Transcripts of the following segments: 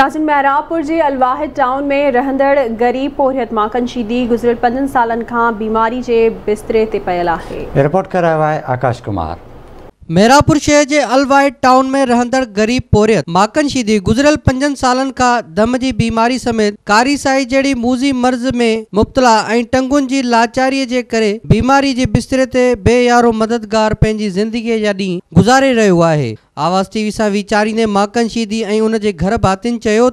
नाजिन महराबपुर के अलवाहिद टाउन में रहंदड़ ग़रीब पोहरियत माकनशीदी गुजरियल गुज़िरियल पंजनि बीमारी के बिस्तरे ते है रिपोर्ट करायो आकाश कुमार मैरापुर शहर जे अलवाइट टाउन में रहंदड़ ग़रीब पोरियत माकन माकनशीदी गुज़िरियल पंजनि सालनि खां दम जी बीमारी समेत कारी साई जहिड़ी मूज़ी मर्ज़ में मुब्तला ऐं टंगुनि जी लाचारीअ जे करे बीमारी जे बिस्तरे ते बेयारो मददगार पंहिंजी ज़िंदगीअ जा ॾींहं गुज़ारे रहियो आहे आवाज़ टीवी सां वीचारींदे माकनशीदी ऐं उन जे घर भातियुनि चयो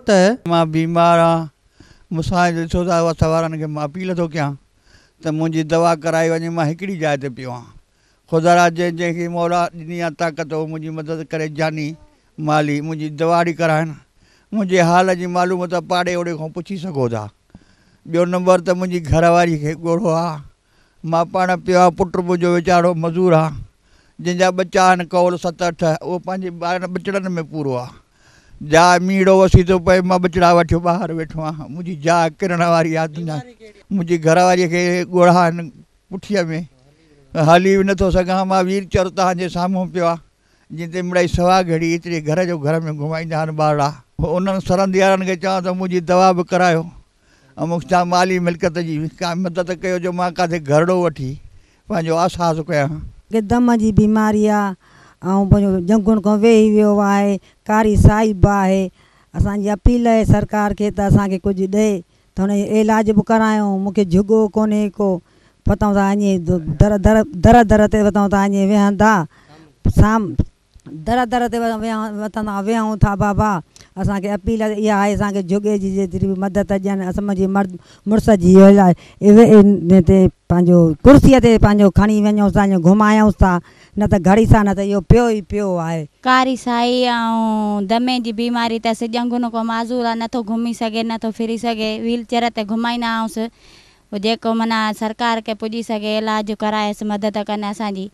त मुंहिंजी दवा कराए वञे मां हिकिड़ी जाइ ते पियो आहियां ख़ुदा रा जंहिं जंहिंखे मोहरात ॾिनी आहे ताक़त मुंहिंजी मदद करे जानी माली मुंहिंजी दवाड़ी कराइनि मुंहिंजे हाल जी मालूमत पाड़े ओड़े खां पुछी सघो था ॿियो नंबर त मुंहिंजी घरवारी खे ॻोढ़ो आहे मां पाण पियो पुटु मुंहिंजो वीचारो मज़ूर आहे जंहिंजा ॿचा आहिनि कौल सत अठ उहो पंहिंजे ॿार ॿिचिड़नि में पूरो आहे मीड़ो वसी थो पए मां बचड़ा वठी ॿाहिरि वेठो आहियां मुंहिंजी जा किरण वारी आदि न मुंहिंजी घरवारीअ खे आहिनि में हली बि नथो सघां मां वीर चोर तव्हांजे साम्हूं पियो आहे जिते मिड़ाई सवा घड़ी एतिरी घर जो घर में घुमाईंदा आहिनि ॿार पोइ उन्हनि सरंदी वारनि खे चवां त मुंहिंजी दवा बि करायो ऐं मूंखे छा माली मिल्क जी का मदद कयो जो मां किथे घरड़ो वठी पंहिंजो आसास कयां दम जी बीमारी आहे ऐं पंहिंजो झंगुण खां वेही वियो आहे कारी साई बि आहे असांजी अपील आहे सरकार खे त असांखे कुझु ॾे त हुनजो इलाज बि करायूं मूंखे जुॻो कोन्हे को बताऊँ तो दर दर दर दर ते बताऊँ त तो दा शाम दर दर ते वठंदा वेहूं था बाबा असांखे अपील है आहे जुगे जोॻे जी मदद ॾियनि असां मर्द मुड़स जी इहे ते पंहिंजो कुर्सीअ ते पंहिंजो खणी था न त घड़ी सा न त इहो पियो ई पियो कारी साई दमे जी बीमारी अथसि ॼंगुन को माज़ूर आहे नथो घुमी न तो फिरी सके व्हीलचेयर ते घुमाईंदा जो माना सरकार खे पुॼी सघे इलाजु कराएसि मदद कनि असांजी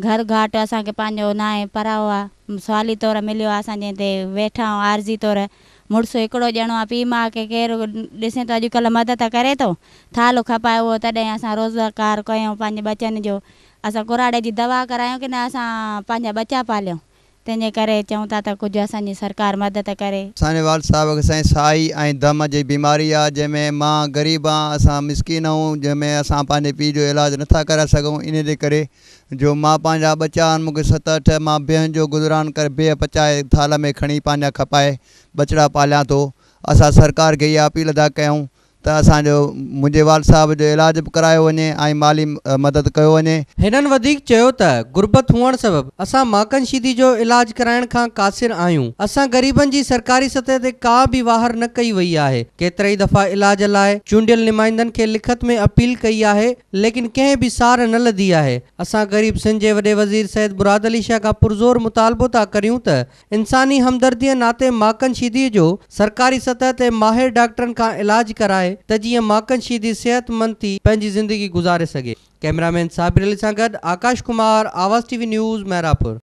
घर घाट असो ना न पराओ आहे सवाली तौरु मिलियो आहे वेठा ऐं आरज़ी तौरु मुड़ुसु हिकिड़ो ॼणो आहे पीउ माउ खे केरु ॾिसे थो मदद करे तो थाल खपाय उहो तॾहिं असां रोज़गारु कयूं पंहिंजे जो असां कुराड़े जी दवा करा कि न असां पंहिंजा ॿचा पालियूं तंहिंजे करे चऊं था त कुझु असांजी सरकारु मदद करे साने वार साहब साईं साई ऐं दम जी बीमारी आहे जंहिंमें मां ग़रीब आहियां असां मिसकिन आहियूं जंहिंमें असां पंहिंजे पीउ जो इलाजु नथा कराए सघूं इन जे करे जो मां पंहिंजा ॿचा आहिनि मूंखे सत अठ मां ॿिहनि जो गुज़रान करे बेह पचाए थाल में खणी पंहिंजा खपाए बचड़ा पालियां थो असां सरकार खे इहा अपील था कयूं त असांजो मुंहिंजे वाल साहब जो इलाज बि करायो वञे ऐं माली मदद कयो वञे हिननि वधीक चयो त गुर्बत हुअण सबबि असां माकनशीदी जो इलाज कराइण खां क़ासिर आहियूं असां ग़रीबनि जी सरकारी सतह ते का बि वाहर न कई वई आहे केतिरा ई दफ़ा इलाज लाइ चूंडियल नुमाइंदनि खे लिखत में अपील कई आहे लेकिन कंहिं बि सार न लधी आहे असां ग़रीब सिंध जे वॾे वज़ीर सैद बुराद अली शाह खां पुरज़ोर मुतालबो था करियूं त इंसानी हमदर्दीअ नाते शीदी जो सरकारी सतह ते माहिर डॉक्टरनि खां इलाज कराए आहे माकन शीदी सेहतमंद थी ज़िंदगी गुज़ारे सें cameraman Sabir Ali Akash Kumar Awaz TV news Mairapur